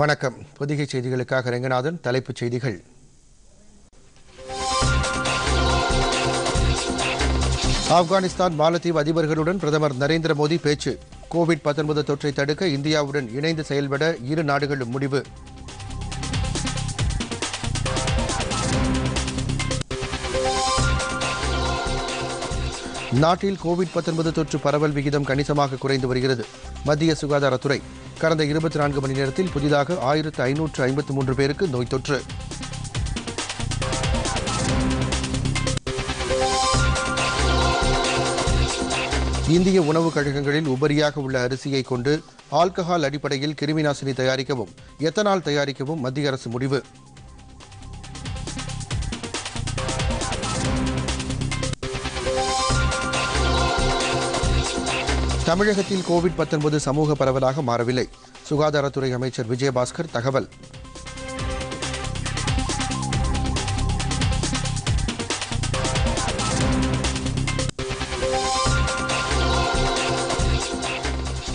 வணக்கம் பொதிகை செய்திகளுக்காக ரங்கநாதன் தலைப்புச் செய்திகள் ஆப்கானிஸ்தான் மாலத்தீவு அதிபர்களுடன் பிரதமர் நரேந்திர மோடி பேச்சு கோவிட் தொற்றை தடுக்க இந்தியாவுடன் இணைந்து செயல்பட இரு நாடுகளும் முடிவு நாட்டில் கோவிட் தொற்று பரவல் விகிதம் கணிசமாக குறைந்து வருகிறது மத்திய சுகாதாரத்துறை கடந்த இருபத்தி நான்கு மணி நேரத்தில் புதிதாக ஆயிரத்து ஐநூற்று ஐம்பத்து மூன்று பேருக்கு நோய் தொற்று இந்திய உணவுக் கழகங்களில் உபரியாக உள்ள அரிசியை கொண்டு ஆல்கஹால் அடிப்படையில் கிருமிநாசினி தயாரிக்கவும் எத்தனால் தயாரிக்கவும் மத்திய அரசு முடிவு தமிழகத்தில் கோவிட் சமூக பரவலாக மாறவில்லை சுகாதாரத்துறை அமைச்சர் விஜயபாஸ்கர் தகவல்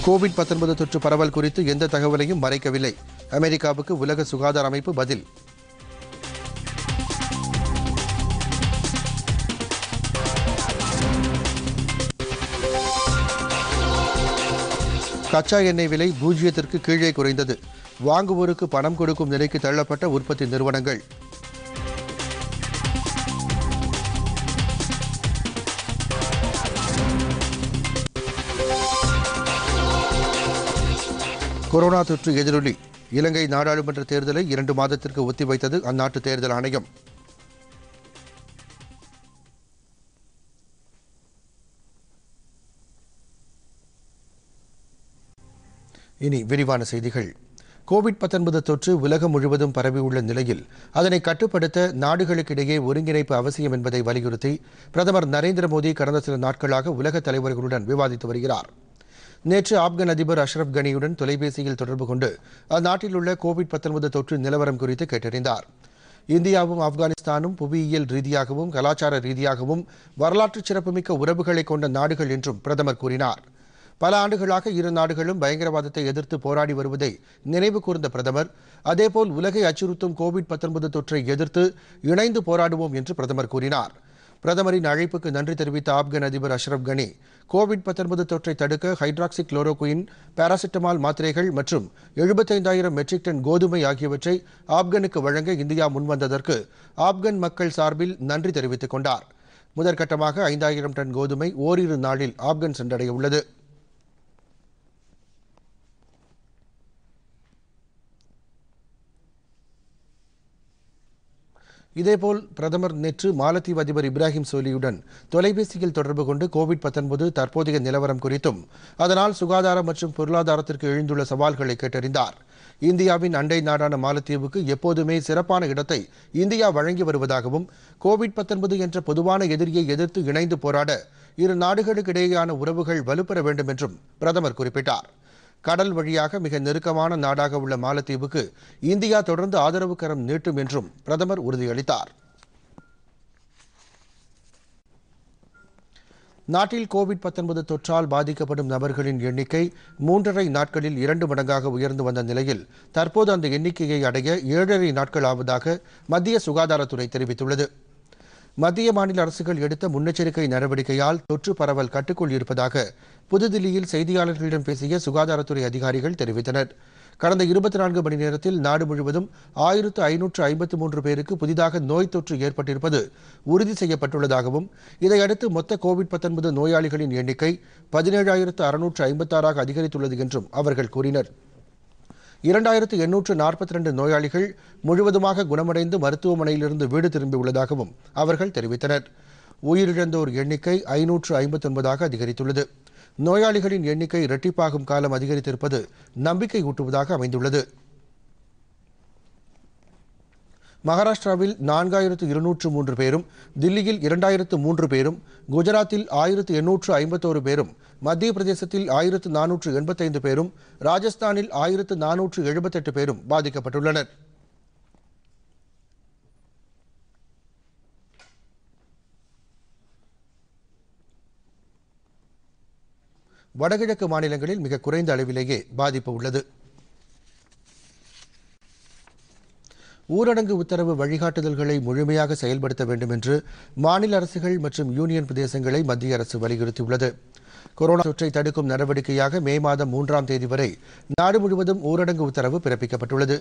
கோவிட் தொற்று பரவல் குறித்து எந்த தகவலையும் மறைக்கவில்லை அமெரிக்காவுக்கு உலக சுகாதார அமைப்பு பதில் கச்சா எண்ணெய் விலை பூஜ்ஜியத்திற்கு கீழே குறைந்தது வாங்குவோருக்கு பணம் கொடுக்கும் நிலைக்கு தள்ளப்பட்ட உற்பத்தி நிறுவனங்கள் கொரோனா தொற்று எதிரொலி இலங்கை நாடாளுமன்ற தேர்தலை இரண்டு மாதத்திற்கு ஒத்திவைத்தது அந்நாட்டு தேர்தல் ஆணையம் இனி விரிவான செய்திகள் கோவிட் தொற்று உலகம் முழுவதும் பரவியுள்ள நிலையில் அதனை கட்டுப்படுத்த நாடுகளுக்கிடையே ஒருங்கிணைப்பு அவசியம் என்பதை வலியுறுத்தி பிரதமர் நரேந்திர மோடி கடந்த சில நாட்களாக உலக தலைவர்களுடன் விவாதித்து வருகிறார் நேற்று ஆப்கன் அதிபர் அஷ்ரப் கனியுடன் தொலைபேசியில் தொடர்பு கொண்டு அந்நாட்டில் உள்ள கோவிட் தொற்று நிலவரம் குறித்து கேட்டறிந்தார் இந்தியாவும் ஆப்கானிஸ்தானும் புவியியல் ரீதியாகவும் கலாச்சார ரீதியாகவும் வரலாற்று சிறப்புமிக்க உறவுகளை கொண்ட நாடுகள் என்றும் பிரதமர் கூறினார் பல ஆண்டுகளாக இரு நாடுகளும் பயங்கரவாதத்தை எதிர்த்து போராடி வருவதை நினைவு கூர்ந்த பிரதமர் அதேபோல் உலகை அச்சுறுத்தும் கோவிட் தொற்றை எதிர்த்து இணைந்து போராடுவோம் என்று பிரதமர் கூறினார் பிரதமரின் அழைப்புக்கு நன்றி தெரிவித்த ஆப்கான் அதிபர் அஷ்ரப் கனி கோவிட் தொற்றை தடுக்க ஹைட்ராக்சி குளோரோகுயின் பாராசிட்டமால் மாத்திரைகள் மற்றும் எழுபத்தைந்தாயிரம் மெட்ரிக் டன் கோதுமை ஆகியவற்றை ஆப்கானுக்கு வழங்க இந்தியா முன்வந்ததற்கு ஆப்கான் மக்கள் சார்பில் நன்றி தெரிவித்துக் கொண்டார் முதற்கட்டமாக ஐந்தாயிரம் டன் கோதுமை ஓரிரு நாளில் ஆப்கான் சென்றடைய உள்ளது இதேபோல் பிரதமர் நேற்று மாலத்தீவு அதிபர் இப்ராஹிம் சோலியுடன் தொலைபேசியில் தொடர்பு கொண்டு கோவிட் தற்போதைய நிலவரம் குறித்தும் அதனால் சுகாதாரம் மற்றும் பொருளாதாரத்திற்கு எழுந்துள்ள சவால்களை கேட்டறிந்தார் இந்தியாவின் அண்டை நாடான மாலத்தீவுக்கு எப்போதுமே சிறப்பான இடத்தை இந்தியா வழங்கி வருவதாகவும் கோவிட் என்ற பொதுவான எதிரியை எதிர்த்து இணைந்து போராட இரு நாடுகளுக்கிடையேயான உறவுகள் வலுப்பெற வேண்டும் என்றும் பிரதமர் குறிப்பிட்டார் கடல் வழியாக மிக நெருக்கமான நாடாக உள்ள மாலத்தீவுக்கு இந்தியா தொடர்ந்து ஆதரவு கரம் நீட்டும் என்றும் பிரதமர் உறுதியளித்தார் நாட்டில் கோவிட் தொற்றால் பாதிக்கப்படும் நபர்களின் எண்ணிக்கை மூன்றரை நாட்களில் இரண்டு மடங்காக உயர்ந்து வந்த நிலையில் தற்போது அந்த எண்ணிக்கையை அடைய ஏழரை நாட்கள் ஆவதாக மத்திய சுகாதாரத்துறை தெரிவித்துள்ளது மத்திய மாநில அரசுகள் எடுத்த முன்னெச்சரிக்கை நடவடிக்கையால் தொற்று பரவல் கட்டுக்குள் இருப்பதாக புதுதில்லியில் செய்தியாளர்களிடம் பேசிய சுகாதாரத்துறை அதிகாரிகள் தெரிவித்தனர் கடந்த இருபத்தி நான்கு மணி நேரத்தில் நாடு முழுவதும் ஆயிரத்து ஐநூற்று ஐம்பத்து மூன்று பேருக்கு புதிதாக நோய் தொற்று ஏற்பட்டிருப்பது உறுதி செய்யப்பட்டுள்ளதாகவும் இதையடுத்து மொத்த கோவிட் நோயாளிகளின் எண்ணிக்கை பதினேழாயிரத்து அறுநூற்று ஐம்பத்தாறாக அதிகரித்துள்ளது என்றும் அவர்கள் கூறினர் இரண்டாயிரத்து எண்ணூற்று நாற்பத்தி ரெண்டு நோயாளிகள் முழுவதுமாக குணமடைந்து மருத்துவமனையிலிருந்து வீடு திரும்பியுள்ளதாகவும் அவர்கள் தெரிவித்தனர் உயிரிழந்தோர் எண்ணிக்கை ஐநூற்று ஐம்பத்தொன்பதாக அதிகரித்துள்ளது நோயாளிகளின் எண்ணிக்கை இரட்டிப்பாகும் காலம் அதிகரித்திருப்பது நம்பிக்கை ஊட்டுவதாக அமைந்துள்ளது மகாராஷ்டிராவில் நான்காயிரத்து இருநூற்று மூன்று பேரும் தில்லியில் இரண்டாயிரத்து மூன்று பேரும் குஜராத்தில் ஆயிரத்து எண்ணூற்று ஐம்பத்தோரு பேரும் மத்திய பிரதேசத்தில் ஆயிரத்து நானூற்று எண்பத்தைந்து பேரும் ராஜஸ்தானில் ஆயிரத்து நானூற்று எழுபத்தெட்டு பேரும் பாதிக்கப்பட்டுள்ளனர் வடகிழக்கு மாநிலங்களில் மிக குறைந்த அளவிலேயே பாதிப்பு உள்ளது ஊரடங்கு உத்தரவு வழிகாட்டுதல்களை முழுமையாக செயல்படுத்த வேண்டும் என்று மாநில அரசுகள் மற்றும் யூனியன் பிரதேசங்களை மத்திய அரசு வலியுறுத்தியுள்ளது கொரோனா தொற்றை தடுக்கும் நடவடிக்கையாக மே மாதம் மூன்றாம் தேதி வரை நாடு முழுவதும் ஊரடங்கு உத்தரவு பிறப்பிக்கப்பட்டுள்ளது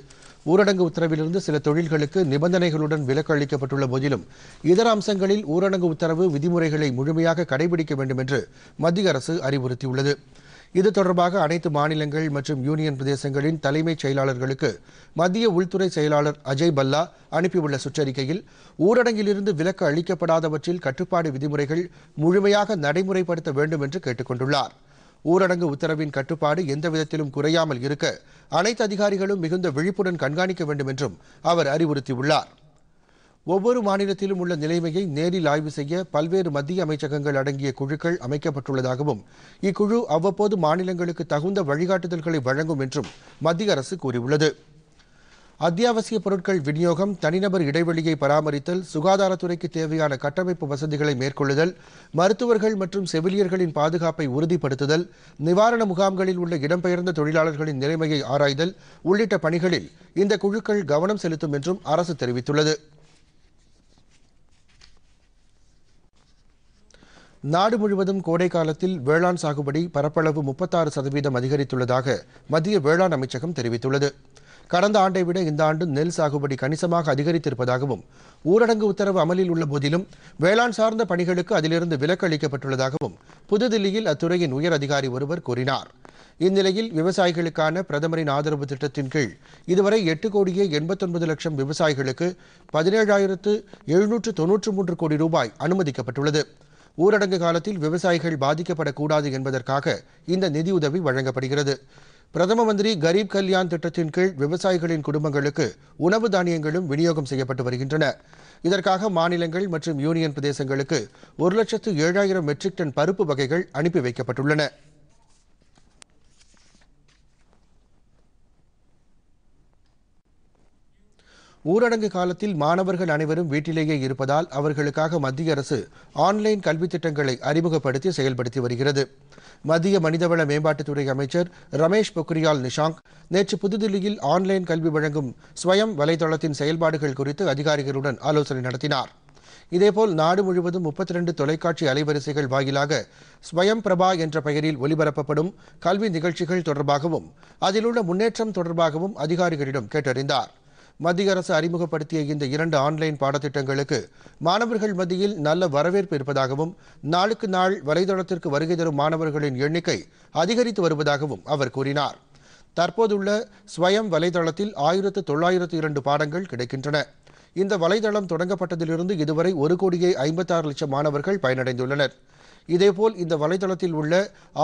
ஊரடங்கு உத்தரவிலிருந்து சில தொழில்களுக்கு நிபந்தனைகளுடன் விலக்கு அளிக்கப்பட்டுள்ள போதிலும் இதர அம்சங்களில் ஊரடங்கு உத்தரவு விதிமுறைகளை முழுமையாக கடைபிடிக்க வேண்டும் என்று மத்திய அரசு அறிவுறுத்தியுள்ளது இது தொடர்பாக அனைத்து மாநிலங்கள் மற்றும் யூனியன் பிரதேசங்களின் தலைமைச் செயலாளர்களுக்கு மத்திய உள்துறை செயலாளர் அஜய் பல்லா அனுப்பியுள்ள சுற்றறிக்கையில் ஊரடங்கிலிருந்து விலக்கு அளிக்கப்படாதவற்றில் கட்டுப்பாடு விதிமுறைகள் முழுமையாக நடைமுறைப்படுத்த வேண்டும் என்று கேட்டுக் கொண்டுள்ளார் ஊரடங்கு உத்தரவின் கட்டுப்பாடு எந்த விதத்திலும் குறையாமல் இருக்க அனைத்து அதிகாரிகளும் மிகுந்த விழிப்புடன் கண்காணிக்க வேண்டும் என்றும் அவர் அறிவுறுத்தியுள்ளார் ஒவ்வொரு மாநிலத்திலும் உள்ள நிலைமையை நேரில் ஆய்வு செய்ய பல்வேறு மத்திய அமைச்சகங்கள் அடங்கிய குழுக்கள் அமைக்கப்பட்டுள்ளதாகவும் இக்குழு அவ்வப்போது மாநிலங்களுக்கு தகுந்த வழிகாட்டுதல்களை வழங்கும் என்றும் மத்திய அரசு கூறியுள்ளது அத்தியாவசிய பொருட்கள் விநியோகம் தனிநபர் இடைவெளியை பராமரித்தல் சுகாதாரத்துறைக்கு தேவையான கட்டமைப்பு வசதிகளை மேற்கொள்ளுதல் மருத்துவர்கள் மற்றும் செவிலியர்களின் பாதுகாப்பை உறுதிப்படுத்துதல் நிவாரண முகாம்களில் உள்ள இடம்பெயர்ந்த தொழிலாளர்களின் நிலைமையை ஆராய்தல் உள்ளிட்ட பணிகளில் இந்த குழுக்கள் கவனம் செலுத்தும் என்றும் அரசு தெரிவித்துள்ளது நாடு முழுவதும் கோடை காலத்தில் வேளாண் சாகுபடி பரப்பளவு முப்பத்தாறு சதவீதம் அதிகரித்துள்ளதாக மத்திய வேளாண் அமைச்சகம் தெரிவித்துள்ளது கடந்த ஆண்டை விட இந்த ஆண்டு நெல் சாகுபடி கணிசமாக அதிகரித்திருப்பதாகவும் ஊரடங்கு உத்தரவு அமலில் உள்ள போதிலும் வேளாண் சார்ந்த பணிகளுக்கு அதிலிருந்து விலக்கு அளிக்கப்பட்டுள்ளதாகவும் புதுதில்லியில் அத்துறையின் உயர் அதிகாரி ஒருவர் கூறினார் இந்நிலையில் விவசாயிகளுக்கான பிரதமரின் ஆதரவு திட்டத்தின் கீழ் இதுவரை எட்டு கோடியே எண்பத்தொன்பது லட்சம் விவசாயிகளுக்கு பதினேழாயிரத்து எழுநூற்று தொன்னூற்று மூன்று கோடி ரூபாய் அனுமதிக்கப்பட்டுள்ளது ஊரடங்கு காலத்தில் விவசாயிகள் பாதிக்கப்படக்கூடாது என்பதற்காக இந்த நிதியுதவி வழங்கப்படுகிறது பிரதம மந்திரி கரீப் கல்யாண் திட்டத்தின் கீழ் விவசாயிகளின் குடும்பங்களுக்கு உணவு தானியங்களும் விநியோகம் செய்யப்பட்டு வருகின்றன இதற்காக மாநிலங்கள் மற்றும் யூனியன் பிரதேசங்களுக்கு ஒரு லட்சத்து ஏழாயிரம் மெட்ரிக் டன் பருப்பு வகைகள் அனுப்பி வைக்கப்பட்டுள்ளன ஊரடங்கு காலத்தில் மாணவர்கள் அனைவரும் வீட்டிலேயே இருப்பதால் அவர்களுக்காக மத்திய அரசு ஆன்லைன் கல்வித் திட்டங்களை அறிமுகப்படுத்தி செயல்படுத்தி வருகிறது மத்திய மனிதவள மேம்பாட்டுத்துறை அமைச்சர் ரமேஷ் பொக்ரியால் நிஷாங்க் நேற்று புதுதில்லியில் ஆன்லைன் கல்வி வழங்கும் ஸ்வயம் வலைதளத்தின் செயல்பாடுகள் குறித்து அதிகாரிகளுடன் ஆலோசனை நடத்தினார் இதேபோல் நாடு முழுவதும் முப்பத்தி ரெண்டு தொலைக்காட்சி அலைவரிசைகள் வாயிலாக ஸ்வயம் பிரபா என்ற பெயரில் ஒலிபரப்பப்படும் கல்வி நிகழ்ச்சிகள் தொடர்பாகவும் அதிலுள்ள முன்னேற்றம் தொடர்பாகவும் அதிகாரிகளிடம் கேட்டறிந்தார் மத்திய அரசு அறிமுகப்படுத்திய இந்த இரண்டு ஆன்லைன் பாடத்திட்டங்களுக்கு மாணவர்கள் மத்தியில் நல்ல வரவேற்பு இருப்பதாகவும் நாளுக்கு நாள் வலைதளத்திற்கு வருகை தரும் மாணவர்களின் எண்ணிக்கை அதிகரித்து வருவதாகவும் அவர் கூறினார் தற்போதுள்ள ஸ்வயம் வலைதளத்தில் ஆயிரத்து தொள்ளாயிரத்து இரண்டு பாடங்கள் கிடைக்கின்றன இந்த வலைதளம் தொடங்கப்பட்டதிலிருந்து இதுவரை ஒரு கோடியே ஐம்பத்தாறு லட்சம் மாணவர்கள் பயனடைந்துள்ளனர் இதேபோல் இந்த வலைதளத்தில் உள்ள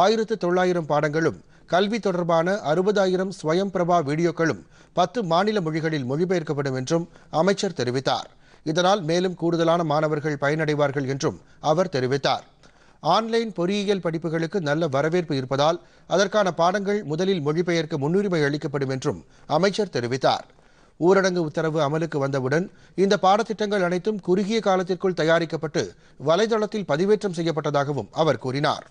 ஆயிரத்து தொள்ளாயிரம் பாடங்களும் கல்வி தொடர்பான அறுபதாயிரம் ஸ்வயம் பிரபா வீடியோக்களும் பத்து மாநில மொழிகளில் மொழிபெயர்க்கப்படும் என்றும் அமைச்சர் தெரிவித்தார் இதனால் மேலும் கூடுதலான மாணவர்கள் பயனடைவார்கள் என்றும் அவர் தெரிவித்தார் ஆன்லைன் பொறியியல் படிப்புகளுக்கு நல்ல வரவேற்பு இருப்பதால் அதற்கான பாடங்கள் முதலில் மொழிபெயர்க்க முன்னுரிமை அளிக்கப்படும் என்றும் அமைச்சர் தெரிவித்தார் ஊரடங்கு உத்தரவு அமலுக்கு வந்தவுடன் இந்த பாடத்திட்டங்கள் அனைத்தும் குறுகிய காலத்திற்குள் தயாரிக்கப்பட்டு வலைதளத்தில் பதிவேற்றம் செய்யப்பட்டதாகவும் அவர் கூறினார்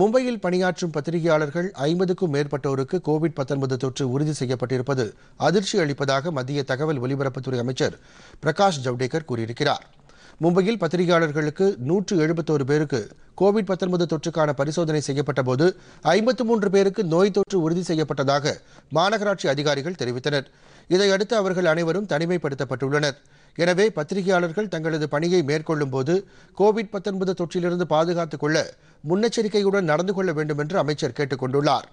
மும்பையில் பணியாற்றும் பத்திரிகையாளர்கள் ஐம்பதுக்கும் மேற்பட்டோருக்கு கோவிட் தொற்று உறுதி செய்யப்பட்டிருப்பது அதிர்ச்சி அளிப்பதாக மத்திய தகவல் ஒலிபரப்புத்துறை அமைச்சர் பிரகாஷ் ஜவ்டேகர் கூறியிருக்கிறார் மும்பையில் பத்திரிகையாளர்களுக்கு நூற்று எழுபத்தோரு பேருக்கு கோவிட் பத்தொன்பது தொற்றுக்கான பரிசோதனை செய்யப்பட்டபோது ஐம்பத்து மூன்று பேருக்கு நோய் தொற்று உறுதி செய்யப்பட்டதாக மாநகராட்சி அதிகாரிகள் தெரிவித்தனர் இதையடுத்து அவர்கள் அனைவரும் தனிமைப்படுத்தப்பட்டுள்ளனர் எனவே பத்திரிகையாளர்கள் தங்களது பணியை மேற்கொள்ளும் போது கோவிட் தொற்றிலிருந்து பாதுகாத்துக் கொள்ள முன்னெச்சரிக்கையுடன் நடந்து கொள்ள வேண்டும் என்று அமைச்சர் கேட்டுக் கொண்டுள்ளார்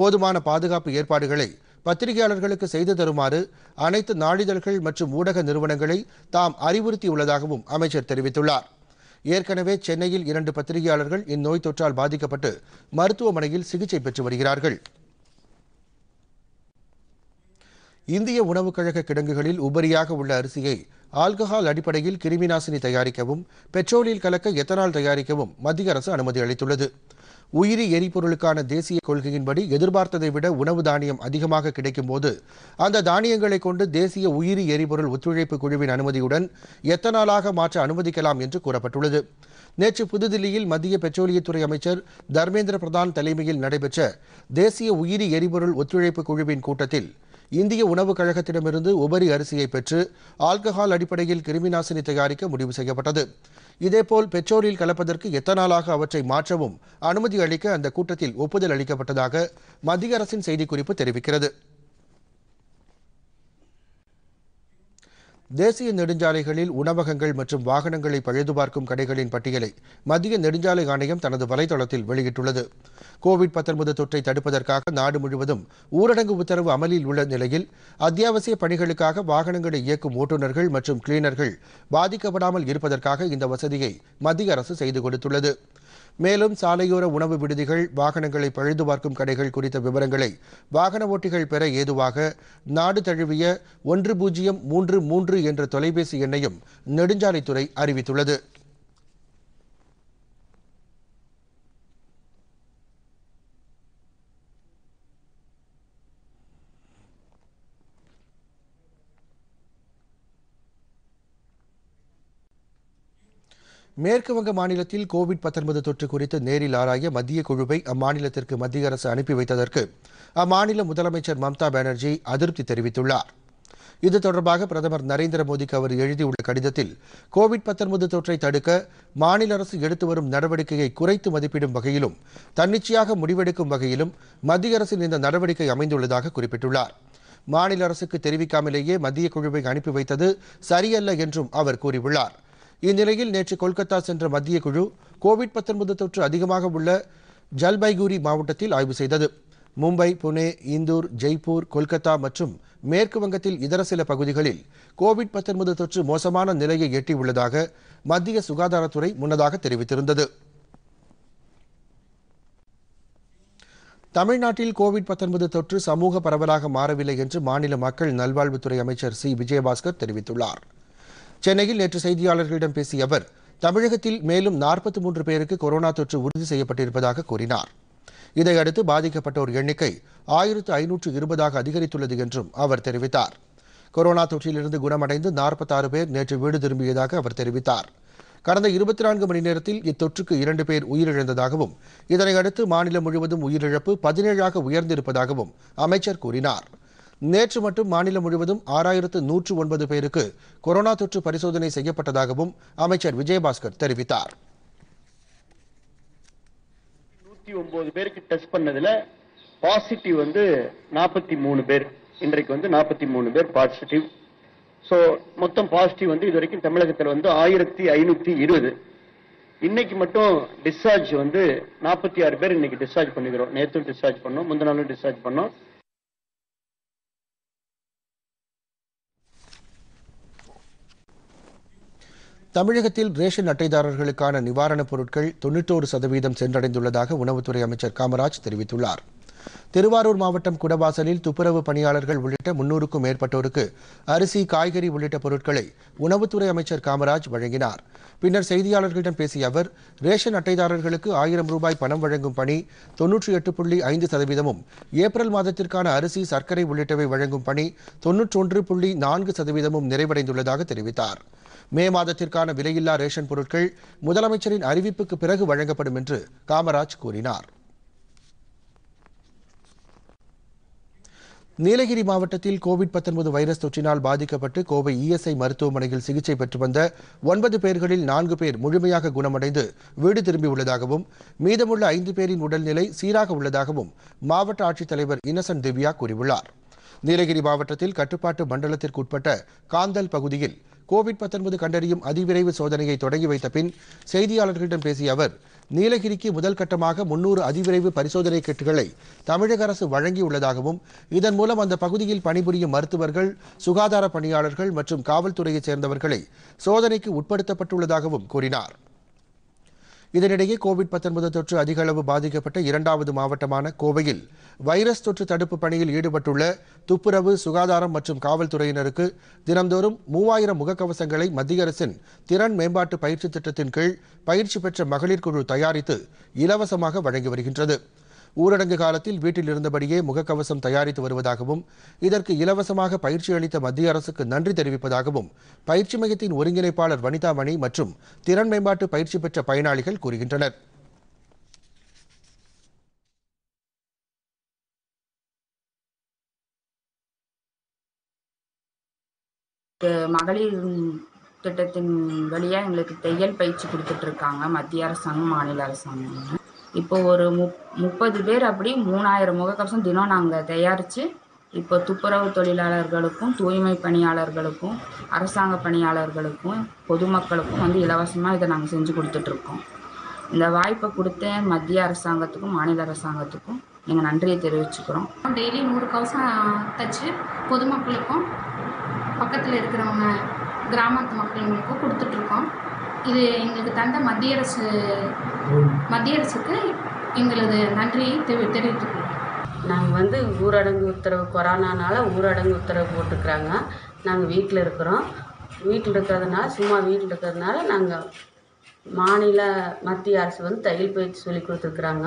போதுமான பாதுகாப்பு ஏற்பாடுகளை பத்திரிகையாளர்களுக்கு செய்து தருமாறு அனைத்து நாளிதழ்கள் மற்றும் ஊடக நிறுவனங்களை தாம் அறிவுறுத்தியுள்ளதாகவும் அமைச்சர் தெரிவித்துள்ளார் ஏற்கனவே சென்னையில் இரண்டு பத்திரிகையாளர்கள் இந்நோய் தொற்றால் பாதிக்கப்பட்டு மருத்துவமனையில் சிகிச்சை பெற்று வருகிறார்கள் இந்திய உணவுக் கழக கிடங்குகளில் உபரியாக உள்ள அரிசியை ஆல்கஹால் அடிப்படையில் கிருமிநாசினி தயாரிக்கவும் பெட்ரோலில் கலக்க எத்தனால் தயாரிக்கவும் மத்திய அரசு அனுமதி அளித்துள்ளது உயிரி எரிபொருளுக்கான தேசிய கொள்கையின்படி எதிர்பார்த்ததை விட உணவு தானியம் அதிகமாக கிடைக்கும்போது அந்த தானியங்களை கொண்டு தேசிய உயிரி எரிபொருள் ஒத்துழைப்பு குழுவின் அனுமதியுடன் எத்தனாலாக மாற்ற அனுமதிக்கலாம் என்று கூறப்பட்டுள்ளது நேற்று புதுதில்லியில் மத்திய பெட்ரோலியத்துறை அமைச்சர் தர்மேந்திர பிரதான் தலைமையில் நடைபெற்ற தேசிய உயிரி எரிபொருள் ஒத்துழைப்பு குழுவின் கூட்டத்தில் இந்திய உணவுக் கழகத்திடமிருந்து உபரி அரிசியை பெற்று ஆல்கஹால் அடிப்படையில் கிருமி நாசினி தயாரிக்க முடிவு செய்யப்பட்டது இதேபோல் பெட்ரோலில் கலப்பதற்கு எத்தனாலாக அவற்றை மாற்றவும் அனுமதி அளிக்க அந்த கூட்டத்தில் ஒப்புதல் அளிக்கப்பட்டதாக மத்திய அரசின் செய்திக்குறிப்பு தெரிவிக்கிறது தேசிய நெடுஞ்சாலைகளில் உணவகங்கள் மற்றும் வாகனங்களை பழுதுபார்க்கும் கடைகளின் பட்டியலை மத்திய நெடுஞ்சாலை ஆணையம் தனது வலைதளத்தில் வெளியிட்டுள்ளது கோவிட் தொற்றை தடுப்பதற்காக நாடு முழுவதும் ஊரடங்கு உத்தரவு அமலில் உள்ள நிலையில் அத்தியாவசிய பணிகளுக்காக வாகனங்களை இயக்கும் ஓட்டுநர்கள் மற்றும் கிளீனர்கள் பாதிக்கப்படாமல் இருப்பதற்காக இந்த வசதியை மத்திய அரசு செய்து கொடுத்துள்ளது மேலும் சாலையோர உணவு விடுதிகள் வாகனங்களை பழுது பார்க்கும் கடைகள் குறித்த விவரங்களை வாகன ஓட்டிகள் பெற ஏதுவாக நாடு தழுவிய ஒன்று பூஜ்ஜியம் மூன்று மூன்று என்ற தொலைபேசி எண்ணையும் நெடுஞ்சாலைத்துறை அறிவித்துள்ளது மேற்குவங்க மாநிலத்தில் கோவிட் தொற்று குறித்து நேரில் ஆராய மத்திய குழுவை அம்மாநிலத்திற்கு மத்திய அரசு அனுப்பி வைத்ததற்கு அம்மாநில முதலமைச்சர் மம்தா பானர்ஜி அதிருப்தி தெரிவித்துள்ளார் இது தொடர்பாக பிரதமர் நரேந்திர மோடிக்கு அவர் எழுதியுள்ள கடிதத்தில் கோவிட் தொற்றை தடுக்க மாநில அரசு எடுத்து வரும் நடவடிக்கையை குறைத்து மதிப்பிடும் வகையிலும் தன்னிச்சையாக முடிவெடுக்கும் வகையிலும் மத்திய அரசின் இந்த நடவடிக்கை அமைந்துள்ளதாக குறிப்பிட்டுள்ளார் மாநில அரசுக்கு தெரிவிக்காமலேயே மத்திய குழுவை அனுப்பி வைத்தது சரியல்ல என்றும் அவர் கூறியுள்ளார் இந்நிலையில் நேற்று கொல்கத்தா சென்ற மத்திய குழு கோவிட் தொற்று அதிகமாக உள்ள ஜல்பைகுரி மாவட்டத்தில் ஆய்வு செய்தது மும்பை புனே இந்தூர் ஜெய்ப்பூர் கொல்கத்தா மற்றும் மேற்கு வங்கத்தில் இதர சில பகுதிகளில் கோவிட் தொற்று மோசமான நிலையை எட்டியுள்ளதாக மத்திய சுகாதாரத்துறை முன்னதாக தெரிவித்திருந்தது தமிழ்நாட்டில் கோவிட் தொற்று சமூக பரவலாக மாறவில்லை என்று மாநில மக்கள் நல்வாழ்வுத்துறை அமைச்சர் சி விஜயபாஸ்கர் தெரிவித்துள்ளாா் சென்னையில் நேற்று செய்தியாளர்களிடம் பேசிய அவர் தமிழகத்தில் மேலும் நாற்பத்தி மூன்று பேருக்கு கொரோனா தொற்று உறுதி செய்யப்பட்டிருப்பதாக கூறினார் இதையடுத்து பாதிக்கப்பட்டோர் எண்ணிக்கை ஆயிரத்து ஐநூற்று இருபதாக அதிகரித்துள்ளது என்றும் அவர் தெரிவித்தார் கொரோனா தொற்றிலிருந்து குணமடைந்து நாற்பத்தாறு பேர் நேற்று வீடு திரும்பியதாக அவர் தெரிவித்தார் கடந்த இருபத்தி நான்கு மணி நேரத்தில் இத்தொற்றுக்கு இரண்டு பேர் உயிரிழந்ததாகவும் இதனையடுத்து மாநிலம் முழுவதும் உயிரிழப்பு பதினேழாக உயர்ந்திருப்பதாகவும் அமைச்சர் கூறினார் நேற்று மட்டும் மாநிலம் முழுவதும் ஆறாயிரத்து நூற்று ஒன்பது பேருக்கு கொரோனா தொற்று பரிசோதனை செய்யப்பட்டதாகவும் அமைச்சர் விஜயபாஸ்கர் தெரிவித்தார் நூற்றி ஒன்பது பேருக்கு டெஸ்ட் பண்ணதுல பாசிட்டிவ் வந்து நாற்பத்தி மூணு பேர் இன்றைக்கு வந்து நாற்பத்தி மூணு பேர் பாசிட்டிவ் ஸோ மொத்தம் பாசிட்டிவ் வந்து இது வரைக்கும் தமிழகத்தில் வந்து ஆயிரத்தி ஐநூற்றி இருபது இன்னைக்கு மட்டும் டிஸ்சார்ஜ் வந்து நாற்பத்தி ஆறு பேர் இன்னைக்கு டிஸ்சார்ஜ் பண்ணிக்கிறோம் நேற்று டிஸ்சார்ஜ் பண்ணோம் முந்தின நாளும் டிஸ்சார்ஜ் பண்ணோம் தமிழகத்தில் ரேஷன் அட்டைதாரர்களுக்கான நிவாரணப் பொருட்கள் தொன்னூற்றோரு சதவீதம் சென்றடைந்துள்ளதாக உணவுத்துறை அமைச்சர் காமராஜ் தெரிவித்துள்ளார் திருவாரூர் மாவட்டம் குடவாசலில் துப்புரவு பணியாளர்கள் உள்ளிட்ட முன்னூறுக்கும் மேற்பட்டோருக்கு அரிசி காய்கறி உள்ளிட்ட பொருட்களை உணவுத்துறை அமைச்சர் காமராஜ் வழங்கினார் பின்னர் செய்தியாளர்களிடம் பேசிய அவர் ரேஷன் அட்டைதாரர்களுக்கு ஆயிரம் ரூபாய் பணம் வழங்கும் பணி தொன்னூற்றி எட்டு புள்ளி ஐந்து சதவீதமும் ஏப்ரல் மாதத்திற்கான அரிசி சர்க்கரை உள்ளிட்டவை வழங்கும் பணி தொன்னூற்றொன்று புள்ளி நான்கு சதவீதமும் நிறைவடைந்துள்ளதாக தெரிவித்தாா் மே மாதத்திற்கான விலையில்லா ரேஷன் பொருட்கள் முதலமைச்சரின் அறிவிப்புக்கு பிறகு வழங்கப்படும் என்று காமராஜ் கூறினார் நீலகிரி மாவட்டத்தில் கோவிட் வைரஸ் தொற்றினால் பாதிக்கப்பட்டு கோவை இஎஸ்ஐ மருத்துவமனையில் சிகிச்சை பெற்று வந்த ஒன்பது பேர்களில் நான்கு பேர் முழுமையாக குணமடைந்து வீடு திரும்பியுள்ளதாகவும் மீதமுள்ள ஐந்து பேரின் உடல்நிலை சீராக உள்ளதாகவும் மாவட்ட ஆட்சித்தலைவர் இன்னசென்ட் திவ்யா கூறியுள்ளார் நீலகிரி மாவட்டத்தில் கட்டுப்பாட்டு மண்டலத்திற்குட்பட்ட காந்தல் பகுதியில் கோவிட் கண்டறியும் அதிவிரைவு சோதனையை தொடங்கி வைத்த பின் செய்தியாளர்களிடம் பேசிய அவர் நீலகிரிக்கு முதல் கட்டமாக முன்னூறு அதிவிரைவு பரிசோதனை கிட்டுகளை தமிழக அரசு வழங்கியுள்ளதாகவும் இதன் மூலம் அந்த பகுதியில் பணிபுரியும் மருத்துவர்கள் சுகாதார பணியாளர்கள் மற்றும் காவல்துறையைச் சேர்ந்தவர்களை சோதனைக்கு உட்படுத்தப்பட்டுள்ளதாகவும் கூறினார் இதனிடையே கோவிட் தொற்று அதிகளவு பாதிக்கப்பட்ட இரண்டாவது மாவட்டமான கோவையில் வைரஸ் தொற்று தடுப்பு பணியில் ஈடுபட்டுள்ள துப்புரவு சுகாதாரம் மற்றும் காவல்துறையினருக்கு தினந்தோறும் மூவாயிரம் முகக்கவசங்களை மத்திய அரசின் திறன் மேம்பாட்டு பயிற்சி திட்டத்தின் கீழ் பயிற்சி பெற்ற மகளிர் குழு தயாரித்து இலவசமாக வழங்கி வருகின்றது ஊரடங்கு காலத்தில் வீட்டில் இருந்தபடியே முகக்கவசம் தயாரித்து வருவதாகவும் இதற்கு இலவசமாக பயிற்சி அளித்த மத்திய அரசுக்கு நன்றி தெரிவிப்பதாகவும் பயிற்சி மையத்தின் ஒருங்கிணைப்பாளர் வனிதா மணி மற்றும் திறன் மேம்பாட்டு பயிற்சி பெற்ற பயனாளிகள் கூறுகின்றனர் மகளிர் திட்டத்தின் வழியாக எங்களுக்கு தையல் பயிற்சி கொடுத்துட்ருக்காங்க மத்திய அரசாங்கம் மாநில அரசாங்கம் இப்போ ஒரு முப் முப்பது பேர் அப்படி மூணாயிரம் முகக்கவசம் தினம் நாங்கள் தயாரித்து இப்போ துப்புரவு தொழிலாளர்களுக்கும் தூய்மை பணியாளர்களுக்கும் அரசாங்க பணியாளர்களுக்கும் பொதுமக்களுக்கும் வந்து இலவசமாக இதை நாங்கள் செஞ்சு கொடுத்துட்ருக்கோம் இந்த வாய்ப்பை கொடுத்த மத்திய அரசாங்கத்துக்கும் மாநில அரசாங்கத்துக்கும் எங்கள் நன்றியை தெரிவிச்சுக்கிறோம் டெய்லி நூறு கவசம் தைச்சி பொதுமக்களுக்கும் பக்கத்தில் இருக்கிறவங்க கிராமத்து மக்களுக்கும் கொடுத்துட்ருக்கோம் இது எங்களுக்கு தந்த மத்திய அரசு மத்திய அரசுக்கு எங்களது நன்றியை தெரி தெரிவித்துக்கிறோம் நாங்கள் வந்து ஊரடங்கு உத்தரவு கொரோனானால ஊரடங்கு உத்தரவு போட்டுருக்குறாங்க நாங்கள் வீட்டில் இருக்கிறோம் வீட்டில் இருக்கிறதுனால சும்மா வீட்டில் இருக்கிறதுனால நாங்கள் மாநில மத்திய அரசு வந்து தையல் பயிற்சி சொல்லி கொடுத்துருக்குறாங்க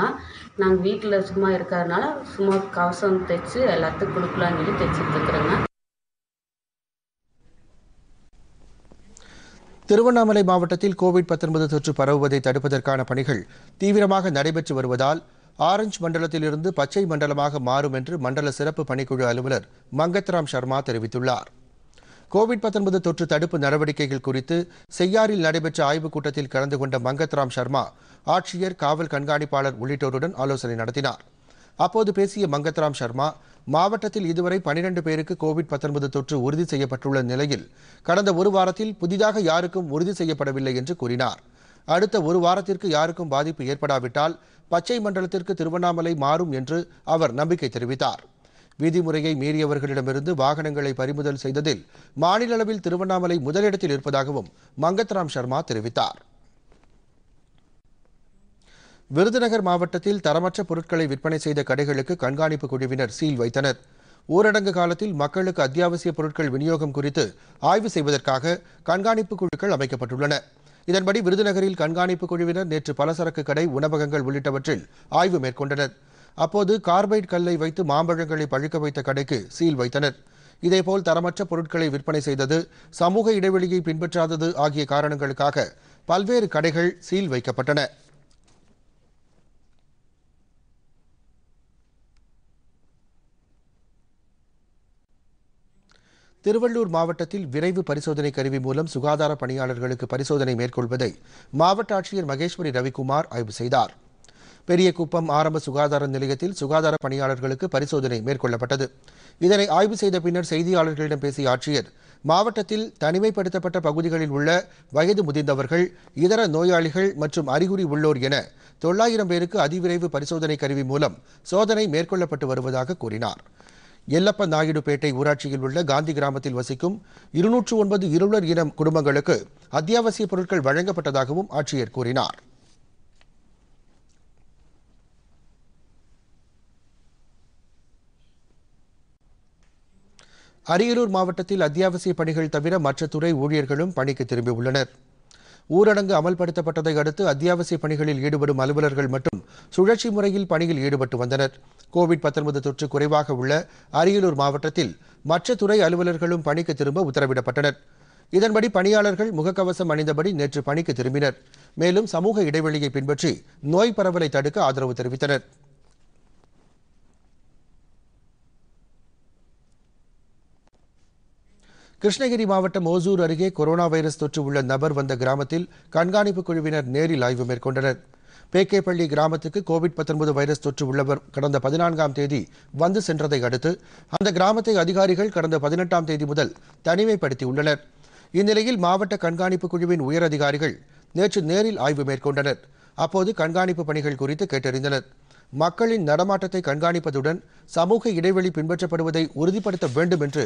நாங்கள் வீட்டில் சும்மா இருக்கிறதுனால சும்மா கவசம் தைச்சி எல்லாத்துக்கும் கொடுக்கலான்னு சொல்லி இருக்கிறோங்க திருவண்ணாமலை மாவட்டத்தில் கோவிட் தொற்று பரவுவதை தடுப்பதற்கான பணிகள் தீவிரமாக நடைபெற்று வருவதால் ஆரஞ்சு மண்டலத்திலிருந்து பச்சை மண்டலமாக மாறும் என்று மண்டல சிறப்பு பணிக்குழு அலுவலர் மங்கத்ராம் சர்மா தெரிவித்துள்ளார் கோவிட் தொற்று தடுப்பு நடவடிக்கைகள் குறித்து செய்யாரில் நடைபெற்ற ஆய்வுக் கூட்டத்தில் கலந்து கொண்ட மங்கத்ராம் சர்மா ஆட்சியர் காவல் கண்காணிப்பாளர் உள்ளிட்டோருடன் ஆலோசனை நடத்தினார் அப்போது பேசிய மங்கத்ராம் சர்மா மாவட்டத்தில் இதுவரை பனிரெண்டு பேருக்கு கோவிட் தொற்று உறுதி செய்யப்பட்டுள்ள நிலையில் கடந்த ஒரு வாரத்தில் புதிதாக யாருக்கும் உறுதி செய்யப்படவில்லை என்று கூறினார் அடுத்த ஒரு வாரத்திற்கு யாருக்கும் பாதிப்பு ஏற்படாவிட்டால் பச்சை மண்டலத்திற்கு திருவண்ணாமலை மாறும் என்று அவர் நம்பிக்கை தெரிவித்தார் விதிமுறையை மீறியவர்களிடமிருந்து வாகனங்களை பறிமுதல் செய்ததில் மாநில அளவில் திருவண்ணாமலை முதலிடத்தில் இருப்பதாகவும் மங்கத்ராம் சர்மா தெரிவித்தார் விருதுநகர் மாவட்டத்தில் தரமற்ற பொருட்களை விற்பனை செய்த கடைகளுக்கு கண்காணிப்பு குழுவினர் சீல் வைத்தனர் ஊரடங்கு காலத்தில் மக்களுக்கு அத்தியாவசிய பொருட்கள் விநியோகம் குறித்து ஆய்வு செய்வதற்காக கண்காணிப்பு குழுக்கள் அமைக்கப்பட்டுள்ளன இதன்படி விருதுநகரில் கண்காணிப்பு குழுவினர் நேற்று பலசரக்கு கடை உணவகங்கள் உள்ளிட்டவற்றில் ஆய்வு மேற்கொண்டனர் அப்போது கார்பைட் கல்லை வைத்து மாம்பழங்களை பழுக்க வைத்த கடைக்கு சீல் வைத்தனர் இதேபோல் தரமற்ற பொருட்களை விற்பனை செய்தது சமூக இடைவெளியை பின்பற்றாதது ஆகிய காரணங்களுக்காக பல்வேறு கடைகள் சீல் வைக்கப்பட்டன திருவள்ளூர் மாவட்டத்தில் விரைவு பரிசோதனை கருவி மூலம் சுகாதார பணியாளர்களுக்கு பரிசோதனை மேற்கொள்வதை மாவட்ட ஆட்சியர் மகேஸ்வரி ரவிக்குமார் ஆய்வு செய்தார் பெரியகுப்பம் ஆரம்ப சுகாதார நிலையத்தில் சுகாதார பணியாளர்களுக்கு பரிசோதனை மேற்கொள்ளப்பட்டது இதனை ஆய்வு செய்த பின்னர் செய்தியாளர்களிடம் பேசிய ஆட்சியர் மாவட்டத்தில் தனிமைப்படுத்தப்பட்ட பகுதிகளில் உள்ள வயது முதிர்ந்தவர்கள் இதர நோயாளிகள் மற்றும் அறிகுறி உள்ளோர் என தொள்ளாயிரம் பேருக்கு அதிவிரைவு பரிசோதனை கருவி மூலம் சோதனை மேற்கொள்ளப்பட்டு வருவதாக கூறினார் எல்லப்ப நாயுடுபேட்டை ஊராட்சியில் உள்ள காந்தி கிராமத்தில் வசிக்கும் இருநூற்று ஒன்பது இருளர் இனம் குடும்பங்களுக்கு அத்தியாவசிய பொருட்கள் வழங்கப்பட்டதாகவும் ஆட்சியர் கூறினார் அரியலூர் மாவட்டத்தில் அத்தியாவசிய பணிகள் தவிர மற்ற துறை ஊழியர்களும் பணிக்கு திரும்பியுள்ளனா் ஊரடங்கு அமல்படுத்தப்பட்டதை அடுத்து அத்தியாவசிய பணிகளில் ஈடுபடும் அலுவலர்கள் மட்டும் சுழற்சி முறையில் பணியில் ஈடுபட்டு வந்தனர் கோவிட் தொற்று குறைவாக உள்ள அரியலூர் மாவட்டத்தில் மற்ற துறை அலுவலர்களும் பணிக்கு திரும்ப உத்தரவிடப்பட்டனர் இதன்படி பணியாளர்கள் முகக்கவசம் அணிந்தபடி நேற்று பணிக்கு திரும்பினர் மேலும் சமூக இடைவெளியை பின்பற்றி நோய் பரவலை தடுக்க ஆதரவு தெரிவித்தனர் கிருஷ்ணகிரி மாவட்டம் ஓசூர் அருகே கொரோனா வைரஸ் தொற்று உள்ள நபர் வந்த கிராமத்தில் கண்காணிப்பு குழுவினர் நேரில் ஆய்வு மேற்கொண்டனர் பேக்கேப்பள்ளி கிராமத்துக்கு கோவிட் வைரஸ் தொற்று உள்ளவர் கடந்த பதினான்காம் தேதி வந்து சென்றதை அடுத்து அந்த கிராமத்தை அதிகாரிகள் கடந்த பதினெட்டாம் தேதி முதல் தனிமைப்படுத்தியுள்ளனர் இந்நிலையில் மாவட்ட கண்காணிப்பு குழுவின் உயர் அதிகாரிகள் நேற்று நேரில் ஆய்வு மேற்கொண்டனர் அப்போது கண்காணிப்பு பணிகள் குறித்து கேட்டறிந்தனர் மக்களின் நடமாட்டத்தை கண்காணிப்பதுடன் சமூக இடைவெளி பின்பற்றப்படுவதை உறுதிப்படுத்த வேண்டும் என்று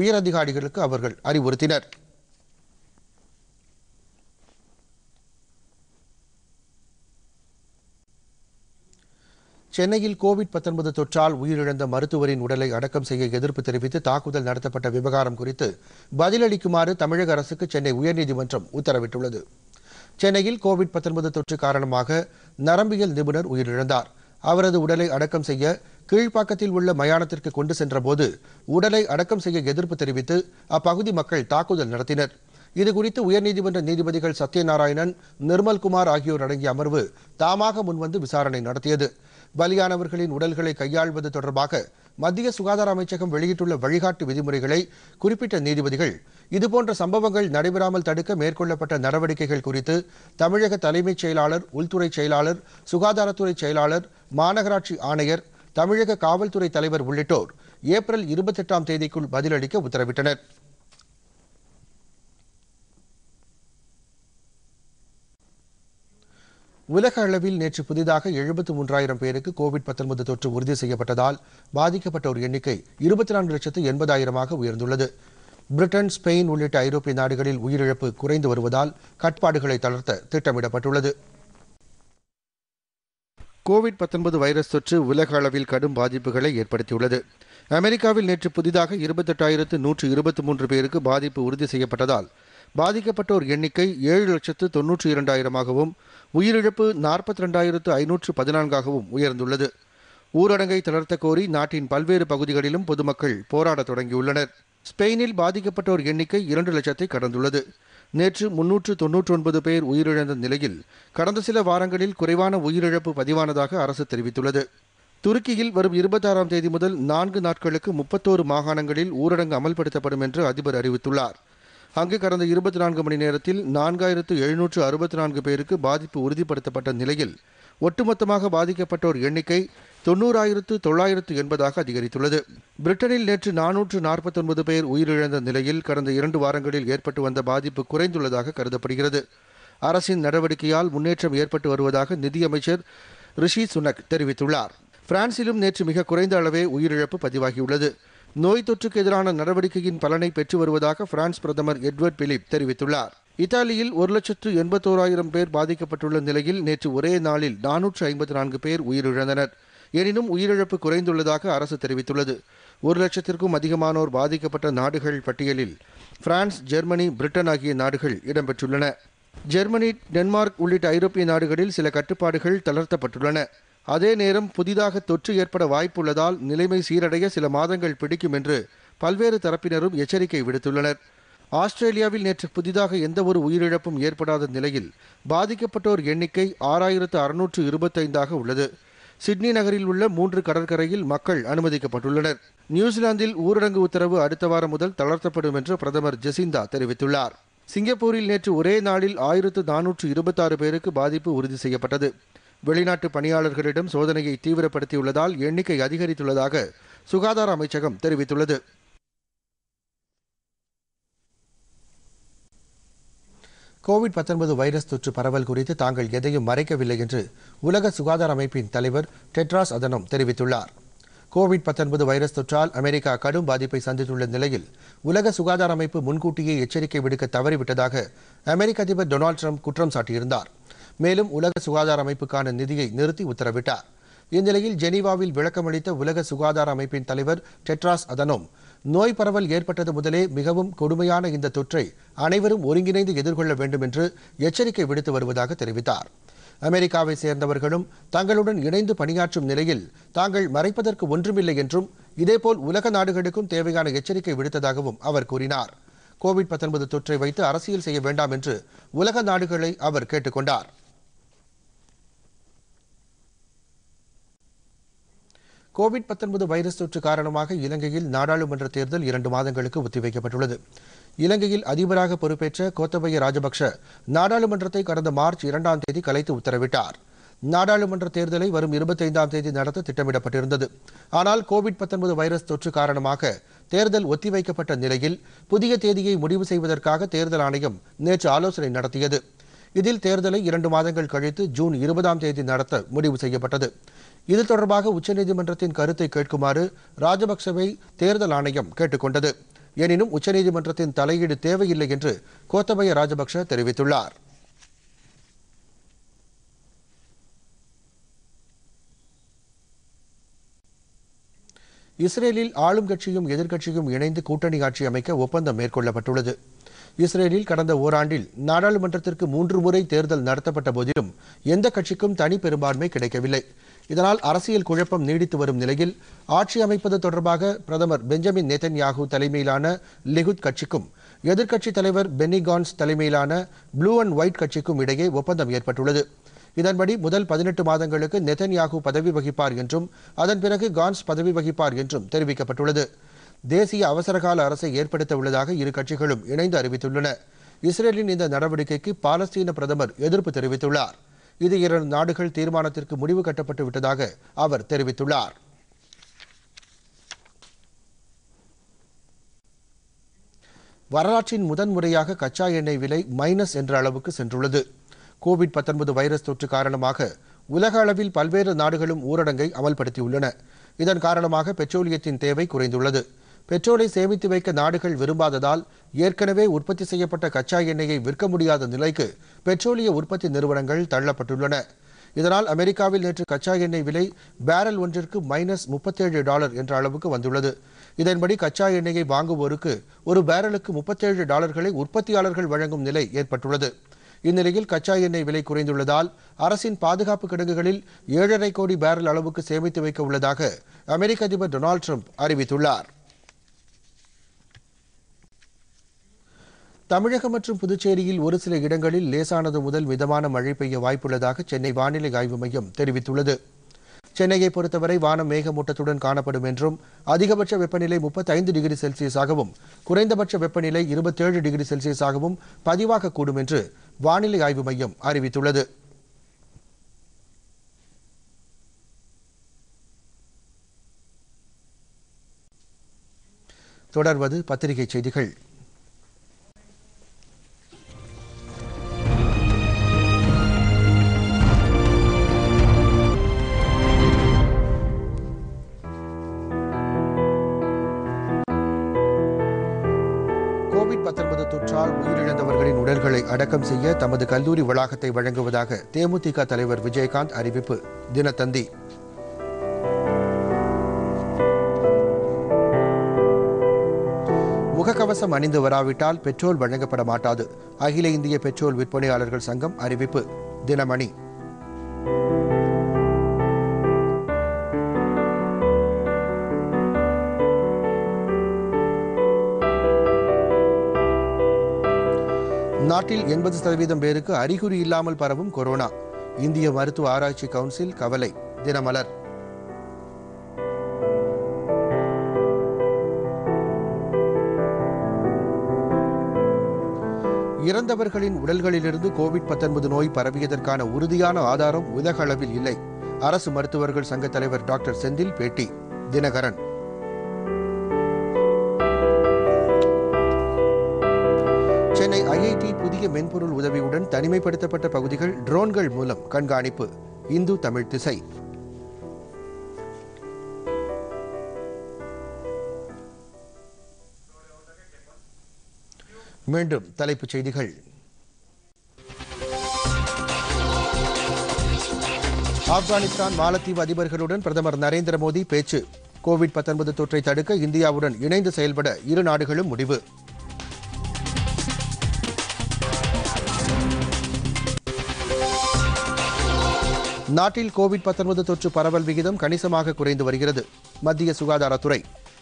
உயரதிகாரிகளுக்கு அவர்கள் அறிவுறுத்தினர் சென்னையில் கோவிட் பத்தொன்பது தொற்றால் உயிரிழந்த மருத்துவரின் உடலை அடக்கம் செய்ய எதிர்ப்பு தெரிவித்து தாக்குதல் நடத்தப்பட்ட விவகாரம் குறித்து பதிலளிக்குமாறு தமிழக அரசுக்கு சென்னை உயர்நீதிமன்றம் உத்தரவிட்டுள்ளது சென்னையில் கோவிட் தொற்று காரணமாக நரம்பியல் நிபுணர் உயிரிழந்தார் அவரது உடலை அடக்கம் செய்ய கீழ்ப்பாக்கத்தில் உள்ள மயானத்திற்கு கொண்டு சென்றபோது உடலை அடக்கம் செய்ய எதிர்ப்பு தெரிவித்து அப்பகுதி மக்கள் தாக்குதல் நடத்தினர் இதுகுறித்து உயர்நீதிமன்ற நீதிபதிகள் சத்யநாராயணன் நிர்மல்குமார் ஆகியோர் அடங்கிய அமர்வு தாமாக முன்வந்து விசாரணை நடத்தியது பலியானவர்களின் உடல்களை கையாள்வது தொடர்பாக மத்திய சுகாதார அமைச்சகம் வெளியிட்டுள்ள வழிகாட்டு விதிமுறைகளை குறிப்பிட்ட நீதிபதிகள் இதுபோன்ற சம்பவங்கள் நடைபெறாமல் தடுக்க மேற்கொள்ளப்பட்ட நடவடிக்கைகள் குறித்து தமிழக தலைமைச் செயலாளர் உள்துறை செயலாளர் சுகாதாரத்துறை செயலாளர் மாநகராட்சி ஆணையர் தமிழக காவல்துறை தலைவர் உள்ளிட்டோர் ஏப்ரல் இருபத்தெட்டாம் தேதிக்குள் பதிலளிக்க உத்தரவிட்டனர் உலக அளவில் நேற்று புதிதாக எழுபத்து மூன்றாயிரம் பேருக்கு கோவிட் தொற்று உறுதி செய்யப்பட்டதால் பாதிக்கப்பட்டோர் எண்ணிக்கை இருபத்தி நான்கு லட்சத்து எண்பதாயிரமாக உயர்ந்துள்ளது பிரிட்டன் ஸ்பெயின் உள்ளிட்ட ஐரோப்பிய நாடுகளில் உயிரிழப்பு குறைந்து வருவதால் கட்டுப்பாடுகளை தளர்த்த திட்டமிடப்பட்டுள்ளது கோவிட் வைரஸ் தொற்று உலக அளவில் கடும் பாதிப்புகளை ஏற்படுத்தியுள்ளது அமெரிக்காவில் நேற்று புதிதாக இருபத்தெட்டாயிரத்து நூற்று இருபத்தி மூன்று பேருக்கு பாதிப்பு உறுதி செய்யப்பட்டதால் பாதிக்கப்பட்டோர் எண்ணிக்கை ஏழு லட்சத்து தொன்னூற்று இரண்டாயிரமாகவும் உயிரிழப்பு நாற்பத்தி ரெண்டாயிரத்து ஐநூற்று பதினான்காகவும் உயர்ந்துள்ளது ஊரடங்கை தளர்த்த கோரி நாட்டின் பல்வேறு பகுதிகளிலும் பொதுமக்கள் போராட தொடங்கியுள்ளனர் ஸ்பெயினில் பாதிக்கப்பட்டோர் எண்ணிக்கை இரண்டு லட்சத்தை கடந்துள்ளது நேற்று முன்னூற்று தொன்னூற்று ஒன்பது பேர் உயிரிழந்த நிலையில் கடந்த சில வாரங்களில் குறைவான உயிரிழப்பு பதிவானதாக அரசு தெரிவித்துள்ளது துருக்கியில் வரும் இருபத்தாறாம் தேதி முதல் நான்கு நாட்களுக்கு முப்பத்தோரு மாகாணங்களில் ஊரடங்கு அமல்படுத்தப்படும் என்று அதிபர் அறிவித்துள்ளார் அங்கு கடந்த இருபத்தி நான்கு மணி நேரத்தில் நான்காயிரத்து எழுநூற்று அறுபத்தி நான்கு பேருக்கு பாதிப்பு உறுதிப்படுத்தப்பட்ட நிலையில் ஒட்டுமொத்தமாக பாதிக்கப்பட்டோர் எண்ணிக்கை தொன்னூறாயிரத்து தொள்ளாயிரத்து எண்பதாக அதிகரித்துள்ளது பிரிட்டனில் நேற்று நானூற்று நாற்பத்தொன்பது பேர் உயிரிழந்த நிலையில் கடந்த இரண்டு வாரங்களில் ஏற்பட்டு வந்த பாதிப்பு குறைந்துள்ளதாக கருதப்படுகிறது அரசின் நடவடிக்கையால் முன்னேற்றம் ஏற்பட்டு வருவதாக நிதியமைச்சர் ரிஷி சுனக் தெரிவித்துள்ளார் பிரான்சிலும் நேற்று மிக குறைந்த அளவே உயிரிழப்பு பதிவாகியுள்ளது நோய் தொற்றுக்கு எதிரான நடவடிக்கையின் பலனை பெற்று வருவதாக பிரான்ஸ் பிரதமர் எட்வர்ட் பிலிப் தெரிவித்துள்ளார் இத்தாலியில் ஒரு லட்சத்து எண்பத்தோராயிரம் பேர் பாதிக்கப்பட்டுள்ள நிலையில் நேற்று ஒரே நாளில் நானூற்று ஐம்பத்தி நான்கு பேர் உயிரிழந்தனர் எனினும் உயிரிழப்பு குறைந்துள்ளதாக அரசு தெரிவித்துள்ளது ஒரு லட்சத்திற்கும் அதிகமானோர் பாதிக்கப்பட்ட நாடுகள் பட்டியலில் பிரான்ஸ் ஜெர்மனி பிரிட்டன் ஆகிய நாடுகள் இடம்பெற்றுள்ளன ஜெர்மனி டென்மார்க் உள்ளிட்ட ஐரோப்பிய நாடுகளில் சில கட்டுப்பாடுகள் தளர்த்தப்பட்டுள்ளன அதே நேரம் புதிதாக தொற்று ஏற்பட வாய்ப்புள்ளதால் நிலைமை சீரடைய சில மாதங்கள் பிடிக்கும் என்று பல்வேறு தரப்பினரும் எச்சரிக்கை விடுத்துள்ளனர் ஆஸ்திரேலியாவில் நேற்று புதிதாக எந்தவொரு உயிரிழப்பும் ஏற்படாத நிலையில் பாதிக்கப்பட்டோர் எண்ணிக்கை ஆறாயிரத்து அறுநூற்று இருபத்தைந்தாக உள்ளது சிட்னி நகரில் உள்ள மூன்று கடற்கரையில் மக்கள் அனுமதிக்கப்பட்டுள்ளனர் நியூசிலாந்தில் ஊரடங்கு உத்தரவு அடுத்த வாரம் முதல் தளர்த்தப்படும் என்று பிரதமர் ஜெசிந்தா தெரிவித்துள்ளார் சிங்கப்பூரில் நேற்று ஒரே நாளில் ஆயிரத்து நானூற்று இருபத்தாறு பேருக்கு பாதிப்பு உறுதி செய்யப்பட்டது வெளிநாட்டு பணியாளர்களிடம் சோதனையை தீவிரப்படுத்தியுள்ளதால் எண்ணிக்கை அதிகரித்துள்ளதாக சுகாதார அமைச்சகம் தெரிவித்துள்ளது கோவிட் வைரஸ் தொற்று பரவல் குறித்து தாங்கள் எதையும் மறைக்கவில்லை என்று உலக சுகாதார அமைப்பின் தலைவர் டெட்ராஸ் அதனம் தெரிவித்துள்ளார் கோவிட் வைரஸ் தொற்றால் அமெரிக்கா கடும் பாதிப்பை சந்தித்துள்ள நிலையில் உலக சுகாதார அமைப்பு முன்கூட்டியே எச்சரிக்கை விடுக்க தவறிவிட்டதாக அமெரிக்க அதிபர் டொனால்டு ட்ரம்ப் குற்றம் சாட்டியிருந்தார் மேலும் உலக சுகாதார அமைப்புக்கான நிதியை நிறுத்தி உத்தரவிட்டார் இந்நிலையில் ஜெனீவாவில் விளக்கமளித்த உலக சுகாதார அமைப்பின் தலைவர் டெட்ராஸ் அதனோம் நோய் பரவல் ஏற்பட்டது முதலே மிகவும் கொடுமையான இந்த தொற்றை அனைவரும் ஒருங்கிணைந்து எதிர்கொள்ள வேண்டும் என்று எச்சரிக்கை விடுத்து வருவதாக தெரிவித்தார் அமெரிக்காவை சேர்ந்தவர்களும் தங்களுடன் இணைந்து பணியாற்றும் நிலையில் தாங்கள் மறைப்பதற்கு ஒன்றுமில்லை என்றும் இதேபோல் உலக நாடுகளுக்கும் தேவையான எச்சரிக்கை விடுத்ததாகவும் அவர் கூறினார் கோவிட் தொற்றை வைத்து அரசியல் செய்ய வேண்டாம் என்று உலக நாடுகளை அவர் கேட்டுக் கொண்டார் கோவிட் வைரஸ் தொற்று காரணமாக இலங்கையில் நாடாளுமன்ற தேர்தல் இரண்டு மாதங்களுக்கு ஒத்திவைக்கப்பட்டுள்ளது இலங்கையில் அதிபராக பொறுப்பேற்ற கோத்தபய ராஜபக்ஷ நாடாளுமன்றத்தை கடந்த மார்ச் இரண்டாம் தேதி கலைத்து உத்தரவிட்டார் நாடாளுமன்ற தேர்தலை வரும் இருபத்தைந்தாம் தேதி நடத்த திட்டமிடப்பட்டிருந்தது ஆனால் கோவிட் வைரஸ் தொற்று காரணமாக தேர்தல் ஒத்திவைக்கப்பட்ட நிலையில் புதிய தேதியை முடிவு செய்வதற்காக தேர்தல் ஆணையம் நேற்று ஆலோசனை நடத்தியது இதில் தேர்தலை இரண்டு மாதங்கள் கழித்து ஜூன் இருபதாம் தேதி நடத்த முடிவு செய்யப்பட்டது இது தொடர்பாக உச்சநீதிமன்றத்தின் கருத்தை கேட்குமாறு ராஜபக்சவை தேர்தல் ஆணையம் கேட்டுக்கொண்டது எனினும் உச்சநீதிமன்றத்தின் தலையீடு தேவையில்லை என்று கோத்தபய ராஜபக்ஷ தெரிவித்துள்ளார் இஸ்ரேலில் ஆளும் கட்சியும் எதிர்க்கட்சியும் இணைந்து கூட்டணி ஆட்சி அமைக்க ஒப்பந்தம் மேற்கொள்ளப்பட்டுள்ளது இஸ்ரேலில் கடந்த ஓராண்டில் நாடாளுமன்றத்திற்கு மூன்று முறை தேர்தல் நடத்தப்பட்ட போதிலும் எந்த கட்சிக்கும் தனி பெரும்பான்மை கிடைக்கவில்லை இதனால் அரசியல் குழப்பம் நீடித்து வரும் நிலையில் ஆட்சி அமைப்பது தொடர்பாக பிரதமர் பெஞ்சமின் நேதன்யாகு தலைமையிலான லிகுத் கட்சிக்கும் எதிர்க்கட்சித் தலைவர் பென்னிகான்ஸ் தலைமையிலான ப்ளூ அண்ட் ஒயிட் கட்சிக்கும் இடையே ஒப்பந்தம் ஏற்பட்டுள்ளது இதன்படி முதல் பதினெட்டு மாதங்களுக்கு நெதன்யாகு பதவி வகிப்பார் என்றும் அதன் பிறகு கான்ஸ் பதவி வகிப்பார் என்றும் தெரிவிக்கப்பட்டுள்ளது தேசிய அவசரகால அரசை ஏற்படுத்த உள்ளதாக இரு கட்சிகளும் இணைந்து அறிவித்துள்ளன இஸ்ரேலின் இந்த நடவடிக்கைக்கு பாலஸ்தீன பிரதமர் எதிர்ப்பு தெரிவித்துள்ளார் இது இரு நாடுகள் தீர்மானத்திற்கு முடிவு கட்டப்பட்டு விட்டதாக அவர் தெரிவித்துள்ளார் வரலாற்றின் முதன்முறையாக கச்சா எண்ணெய் விலை மைனஸ் என்ற அளவுக்கு சென்றுள்ளது கோவிட் வைரஸ் தொற்று காரணமாக உலக அளவில் பல்வேறு நாடுகளும் ஊரடங்கை அமல்படுத்தியுள்ளன இதன் காரணமாக பெட்ரோலியத்தின் தேவை குறைந்துள்ளது பெட்ரோலை சேமித்து வைக்க நாடுகள் விரும்பாததால் ஏற்கனவே உற்பத்தி செய்யப்பட்ட கச்சா எண்ணெயை விற்க முடியாத நிலைக்கு பெட்ரோலிய உற்பத்தி நிறுவனங்கள் தள்ளப்பட்டுள்ளன இதனால் அமெரிக்காவில் நேற்று கச்சா எண்ணெய் விலை பேரல் ஒன்றிற்கு மைனஸ் முப்பத்தேழு டாலர் என்ற அளவுக்கு வந்துள்ளது இதன்படி கச்சா எண்ணெயை வாங்குவோருக்கு ஒரு பேரலுக்கு முப்பத்தேழு டாலர்களை உற்பத்தியாளர்கள் வழங்கும் நிலை ஏற்பட்டுள்ளது இந்நிலையில் கச்சா எண்ணெய் விலை குறைந்துள்ளதால் அரசின் பாதுகாப்பு கிடங்குகளில் ஏழரை கோடி பேரல் அளவுக்கு சேமித்து வைக்க உள்ளதாக அமெரிக்க அதிபர் டொனால்டு ட்ரம்ப் அறிவித்துள்ளார் தமிழகம் மற்றும் புதுச்சேரியில் ஒரு சில இடங்களில் லேசானது முதல் மிதமான மழை பெய்ய வாய்ப்புள்ளதாக சென்னை வானிலை ஆய்வு மையம் தெரிவித்துள்ளது சென்னையை பொறுத்தவரை வானம் மேகமூட்டத்துடன் காணப்படும் என்றும் அதிகபட்ச வெப்பநிலை முப்பத்தைந்து டிகிரி செல்சியஸாகவும் குறைந்தபட்ச வெப்பநிலை இருபத்தேழு டிகிரி செல்சியஸாகவும் பதிவாகக்கூடும் என்று வானிலை ஆய்வு மையம் அறிவித்துள்ளது தொடர்வது பத்திரிகை செய்திகள் நீக்கம் செய்ய தமது கல்லூரி வளாகத்தை வழங்குவதாக தேமுதிக தலைவர் விஜயகாந்த் அறிவிப்பு தினத்தந்தி முகக்கவசம் அணிந்து வராவிட்டால் பெட்ரோல் வழங்கப்பட மாட்டாது அகில இந்திய பெட்ரோல் விற்பனையாளர்கள் சங்கம் அறிவிப்பு தினமணி நாட்டில் எண்பது சதவீதம் பேருக்கு அறிகுறி இல்லாமல் பரவும் கொரோனா இந்திய மருத்துவ ஆராய்ச்சி கவுன்சில் கவலை தினமலர் இறந்தவர்களின் உடல்களிலிருந்து கோவிட் பத்தொன்பது நோய் பரவியதற்கான உறுதியான ஆதாரம் உலகளவில் இல்லை அரசு மருத்துவர்கள் சங்க தலைவர் டாக்டர் செந்தில் பேட்டி தினகரன் சென்னை ஐஐடி புதிய மென்பொருள் உதவியுடன் தனிமைப்படுத்தப்பட்ட பகுதிகள் ட்ரோன்கள் மூலம் கண்காணிப்பு இந்து தமிழ் திசை மீண்டும் தலைப்புச் செய்திகள் ஆப்கானிஸ்தான் மாலத்தீவு அதிபர்களுடன் பிரதமர் நரேந்திர மோடி பேச்சு கோவிட் தொற்றை தடுக்க இந்தியாவுடன் இணைந்து செயல்பட இரு நாடுகளும் முடிவு நாட்டில் கோவிட் தொற்று பரவல் விகிதம் கணிசமாக குறைந்து வருகிறது மத்திய சுகாதாரத்துறை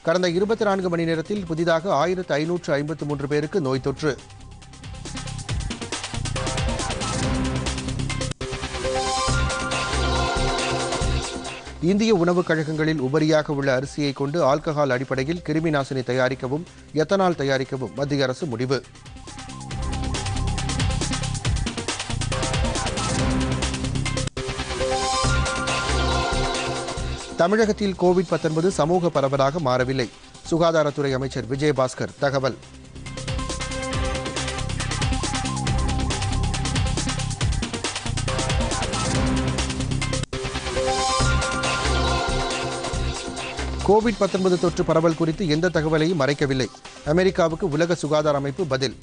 கடந்த இருபத்தி நான்கு மணி நேரத்தில் புதிதாக ஆயிரத்து ஐநூற்று ஐம்பத்து மூன்று பேருக்கு நோய் தொற்று இந்திய உணவுக் கழகங்களில் உபரியாக உள்ள அரிசியை கொண்டு ஆல்கஹால் அடிப்படையில் கிருமி நாசினி தயாரிக்கவும் எத்தனால் தயாரிக்கவும் மத்திய அரசு முடிவு தமிழகத்தில் கோவிட் சமூக பரவலாக மாறவில்லை சுகாதாரத்துறை அமைச்சர் விஜயபாஸ்கர் தகவல் கோவிட் தொற்று பரவல் குறித்து எந்த தகவலையும் மறைக்கவில்லை அமெரிக்காவுக்கு உலக சுகாதார அமைப்பு பதில்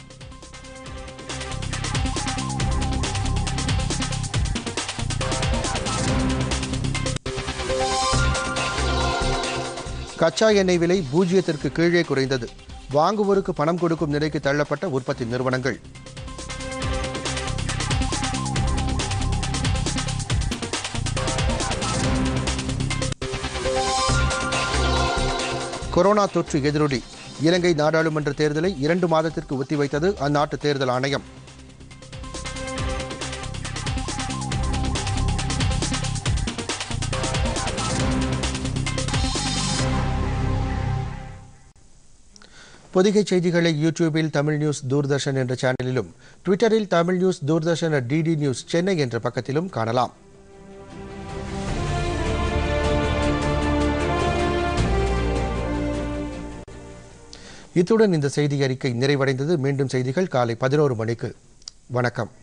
கச்சா எண்ணெய் விலை பூஜ்ஜியத்திற்கு கீழே குறைந்தது வாங்குவோருக்கு பணம் கொடுக்கும் நிலைக்கு தள்ளப்பட்ட உற்பத்தி நிறுவனங்கள் கொரோனா தொற்று எதிரொலி இலங்கை நாடாளுமன்ற தேர்தலை இரண்டு மாதத்திற்கு ஒத்திவைத்தது அந்நாட்டு தேர்தல் ஆணையம் பொதிகை செய்திகளை யூடியூபில் தமிழ் நியூஸ் தூர்தர்ஷன் என்ற சேனலிலும் ட்விட்டரில் Tamil news Doordarshan DD news Chennai என்ற பக்கத்திலும் காணலாம் இத்துடன் இந்த செய்தி அறிக்கை நிறைவடைந்தது மீண்டும் செய்திகள் காலை பதினோரு மணிக்கு வணக்கம்